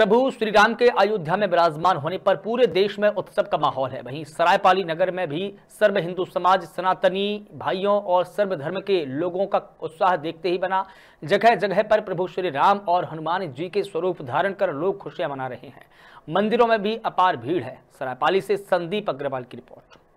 प्रभु श्री राम के अयोध्या में विराजमान होने पर पूरे देश में उत्सव का माहौल है वहीं सरायपाली नगर में भी सर्व हिंदू समाज सनातनी भाइयों और सर्व धर्म के लोगों का उत्साह देखते ही बना जगह जगह पर प्रभु श्री राम और हनुमान जी के स्वरूप धारण कर लोग खुशियां मना रहे हैं मंदिरों में भी अपार भीड़ है सरायपाली से संदीप अग्रवाल की रिपोर्ट